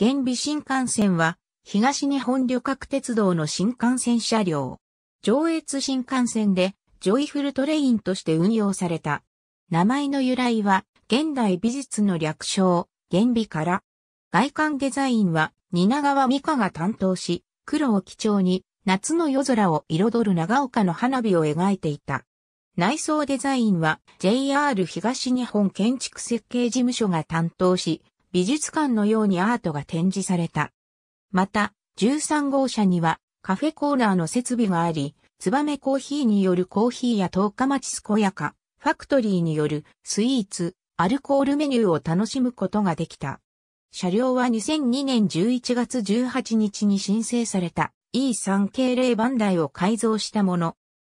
原美新幹線は、東日本旅客鉄道の新幹線車両。上越新幹線で、ジョイフルトレインとして運用された。名前の由来は、現代美術の略称、原美から。外観デザインは、蜷川美香が担当し、黒を基調に、夏の夜空を彩る長岡の花火を描いていた。内装デザインは JR 東日本建築設計事務所が担当し、美術館のようにアートが展示された。また、13号車にはカフェコーナーの設備があり、ツバメコーヒーによるコーヒーや十日町健やか、ファクトリーによるスイーツ、アルコールメニューを楽しむことができた。車両は2002年11月18日に申請された E3 系0番台を改造したもの。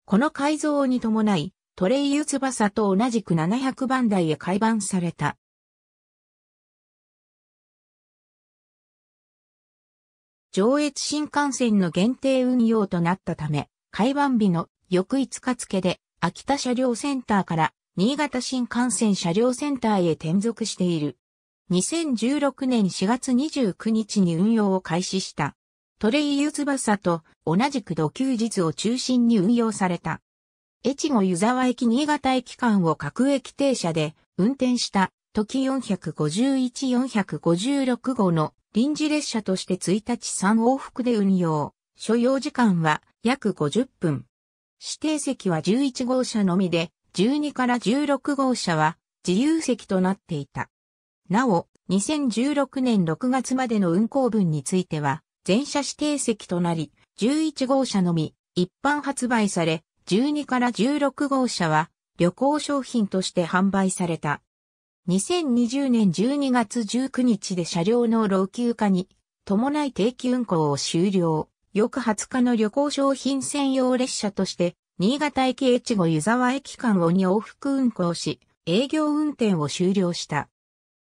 この改造に伴い、トレイユ翼と同じく700番台へ改版された。上越新幹線の限定運用となったため、開番日の翌5日付で、秋田車両センターから新潟新幹線車両センターへ転属している。2016年4月29日に運用を開始した。トレイユ翼と同じく土休日を中心に運用された。越後湯沢駅新潟駅間を各駅停車で運転した時451-456号の臨時列車として1日3往復で運用。所要時間は約50分。指定席は11号車のみで、12から16号車は自由席となっていた。なお、2016年6月までの運行分については、全車指定席となり、11号車のみ一般発売され、12から16号車は旅行商品として販売された。2020年12月19日で車両の老朽化に伴い定期運行を終了。翌20日の旅行商品専用列車として、新潟駅越後湯沢駅間を2往復運行し、営業運転を終了した。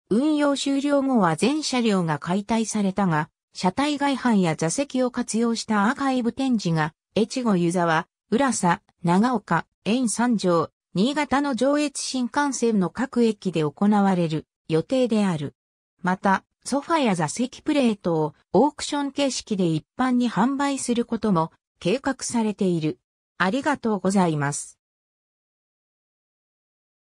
運用終了後は全車両が解体されたが、車体外反や座席を活用したアーカイブ展示が、越後湯沢、浦佐、長岡、円三条、新潟の上越新幹線の各駅で行われる予定である。また、ソファや座席プレートをオークション形式で一般に販売することも計画されている。ありがとうございます。